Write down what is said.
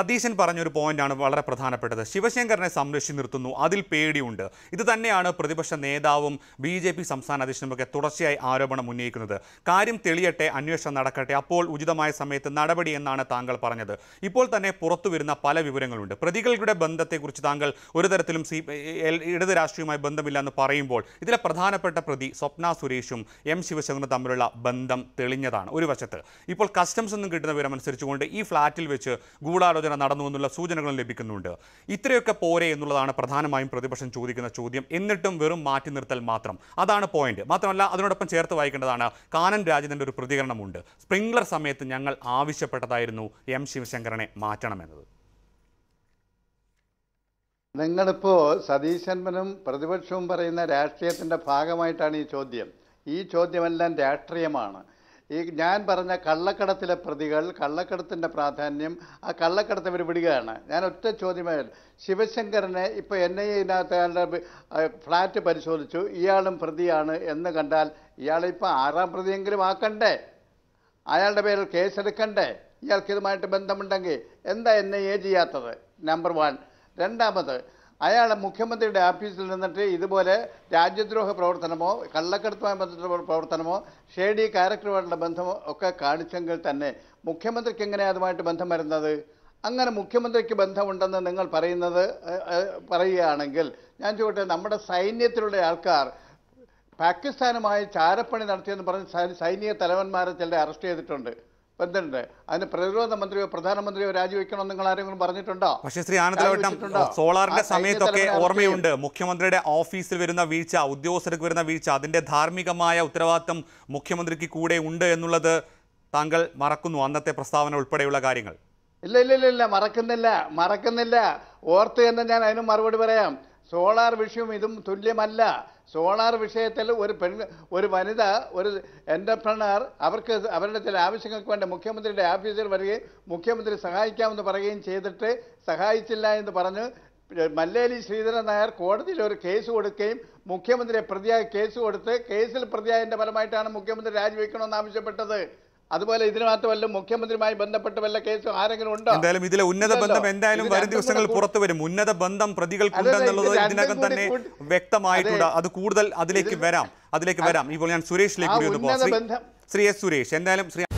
സതീശൻ പറഞ്ഞൊരു പോയിന്റാണ് വളരെ പ്രധാനപ്പെട്ടത് ശിവശങ്കറിനെ സംരക്ഷിച്ച് നിർത്തുന്നു അതിൽ പേടിയുണ്ട് ഇത് തന്നെയാണ് പ്രതിപക്ഷ നേതാവും ബി ജെ പി സംസ്ഥാന അധ്യക്ഷനുമൊക്കെ തുടർച്ചയായി ആരോപണം ഉന്നയിക്കുന്നത് കാര്യം തെളിയട്ടെ അന്വേഷണം നടക്കട്ടെ അപ്പോൾ ഉചിതമായ സമയത്ത് നടപടി എന്നാണ് താങ്കൾ പറഞ്ഞത് ഇപ്പോൾ തന്നെ പുറത്തു വരുന്ന പല വിവരങ്ങളുണ്ട് പ്രതികളുടെ ബന്ധത്തെക്കുറിച്ച് താങ്കൾ ഒരു തരത്തിലും സി ഇടത് രാഷ്ട്രീയമായി ബന്ധമില്ല എന്ന് പറയുമ്പോൾ ഇതിലെ പ്രധാനപ്പെട്ട പ്രതി സ്വപ്ന സുരേഷും എം ശിവശങ്കറും തമ്മിലുള്ള ബന്ധം തെളിഞ്ഞതാണ് ഒരു വശത്ത് ഇപ്പോൾ കസ്റ്റംസ് നിന്നും കിട്ടുന്ന വിവരം അനുസരിച്ചുകൊണ്ട് ഈ ഫ്ളാറ്റിൽ വെച്ച് ഗൂഢാലോചന പരിശോധന നടന്നു എന്നുള്ള സൂചനകളും ലഭിക്കുന്നുണ്ട് ഇത്രയൊക്കെ പോരെ എന്നുള്ളതാണ് പ്രധാനമായും പ്രതിപക്ഷം ചോദിക്കുന്ന ചോദ്യം എന്നിട്ടും വെറും മാറ്റി നിർത്തൽ മാത്രം അതാണ് പോയിന്റ് മാത്രമല്ല അതിനോടൊപ്പം ചേർത്ത് വായിക്കേണ്ടതാണ് കാനൻ രാജിതൻ്റെ ഒരു പ്രതികരണമുണ്ട് സ്പ്രിംഗ്ലർ സമയത്ത് ഞങ്ങൾ ആവശ്യപ്പെട്ടതായിരുന്നു എം ശിവശങ്കരനെ മാറ്റണമെന്നത് നിങ്ങളിപ്പോൾ സതീശന്മനും പ്രതിപക്ഷവും പറയുന്ന രാഷ്ട്രീയത്തിൻ്റെ ഭാഗമായിട്ടാണ് ഈ ചോദ്യം ഈ ചോദ്യമെല്ലാം രാഷ്ട്രീയമാണ് ഈ ഞാൻ പറഞ്ഞ കള്ളക്കടത്തിലെ പ്രതികൾ കള്ളക്കടത്തിൻ്റെ പ്രാധാന്യം ആ കള്ളക്കടത്ത് ഇവർ വിടുകയാണ് ഞാൻ ഒറ്റ ചോദ്യമായാലും ശിവശങ്കറിനെ ഇപ്പോൾ എൻ ഐ എനകത്ത് അയാളുടെ ഫ്ലാറ്റ് പരിശോധിച്ചു ഇയാളും പ്രതിയാണ് എന്ന് കണ്ടാൽ ഇയാളിപ്പോൾ ആറാം പ്രതിയെങ്കിലും ആക്കണ്ടേ അയാളുടെ പേരിൽ കേസെടുക്കണ്ടേ ഇയാൾക്ക് ഇതുമായിട്ട് ബന്ധമുണ്ടെങ്കിൽ എന്താ എൻ ഐ എ ചെയ്യാത്തത് നമ്പർ വൺ രണ്ടാമത് അയാൾ മുഖ്യമന്ത്രിയുടെ ഓഫീസിൽ നിന്നിട്ട് ഇതുപോലെ രാജ്യദ്രോഹ പ്രവർത്തനമോ കള്ളക്കടത്തുമായി ബന്ധപ്പെട്ട പ്രവർത്തനമോ ഷേഡി ക്യാരക്ടറുമായിട്ടുള്ള ബന്ധമോ ഒക്കെ കാണിച്ചെങ്കിൽ തന്നെ മുഖ്യമന്ത്രിക്ക് എങ്ങനെയാണ് അതുമായിട്ട് ബന്ധം വരുന്നത് അങ്ങനെ മുഖ്യമന്ത്രിക്ക് ബന്ധമുണ്ടെന്ന് നിങ്ങൾ പറയുന്നത് പറയുകയാണെങ്കിൽ ഞാൻ ചോദിക്കട്ടെ നമ്മുടെ സൈന്യത്തിലുള്ള ആൾക്കാർ പാകിസ്ഥാനുമായി ചാരപ്പണി നടത്തിയെന്ന് പറഞ്ഞ് സൈനിക തലവന്മാരെ ചിലരെ അറസ്റ്റ് ചെയ്തിട്ടുണ്ട് ബന്ധമുണ്ട് അതിന് പ്രതിരോധ മന്ത്രിയോ പ്രധാനമന്ത്രിയോ രാജിവെക്കണം നിങ്ങൾ ആരെങ്കിലും പറഞ്ഞിട്ടുണ്ടോ പക്ഷേ ശ്രീ ആനന്ദവട്ടം സോളാറിന്റെ സമയത്തൊക്കെ ഓർമ്മയുണ്ട് മുഖ്യമന്ത്രിയുടെ ഓഫീസിൽ വരുന്ന വീഴ്ച ഉദ്യോഗസ്ഥർക്ക് വരുന്ന വീഴ്ച അതിന്റെ ധാർമ്മികമായ ഉത്തരവാദിത്തം മുഖ്യമന്ത്രിക്ക് കൂടെ ഉണ്ട് എന്നുള്ളത് താങ്കൾ മറക്കുന്നു അന്നത്തെ പ്രസ്താവന ഉൾപ്പെടെയുള്ള കാര്യങ്ങൾ ഇല്ല ഇല്ല ഇല്ല ഇല്ല മറക്കുന്നില്ല മറക്കുന്നില്ല ഓർത്ത് എന്ന് ഞാൻ അതിന് മറുപടി പറയാം സോളാർ വിഷയം ഇതും തുല്യമല്ല സോളാർ വിഷയത്തിൽ ഒരു പെൺ ഒരു വനിത ഒരു എൻ്റർപ്രണർ അവർക്ക് അവരുടെ ചില ആവശ്യങ്ങൾക്ക് വേണ്ടി മുഖ്യമന്ത്രിയുടെ ഓഫീസിൽ വരികയും മുഖ്യമന്ത്രി സഹായിക്കാമെന്ന് പറയുകയും ചെയ്തിട്ട് സഹായിച്ചില്ല എന്ന് പറഞ്ഞ് മല്ലേലി ശ്രീധരൻ നായർ കോടതിയിൽ ഒരു കേസ് കൊടുക്കുകയും മുഖ്യമന്ത്രിയെ പ്രതിയായി കേസ് കൊടുത്ത് കേസിൽ പ്രതിയായതിൻ്റെ ഫലമായിട്ടാണ് മുഖ്യമന്ത്രി രാജിവെക്കണമെന്ന് ആവശ്യപ്പെട്ടത് അതുപോലെ ഇതിന് മാത്രമല്ല മുഖ്യമന്ത്രിയുമായി ബന്ധപ്പെട്ട വല്ല കേസും ആരെങ്കിലും ഉണ്ടോ എന്തായാലും ഇതിലെ ഉന്നത ബന്ധം എന്തായാലും വരും ദിവസങ്ങൾ പുറത്തു വരും ഉന്നത ബന്ധം പ്രതികൾക്കുണ്ടെന്നുള്ളത് ഇതിനകം തന്നെ വ്യക്തമായിട്ടുണ്ട് അത് കൂടുതൽ അതിലേക്ക് വരാം അതിലേക്ക് വരാം ഇപ്പോൾ ഞാൻ സുരേഷിലേക്ക് ശ്രീ എസ് സുരേഷ് എന്തായാലും ശ്രീ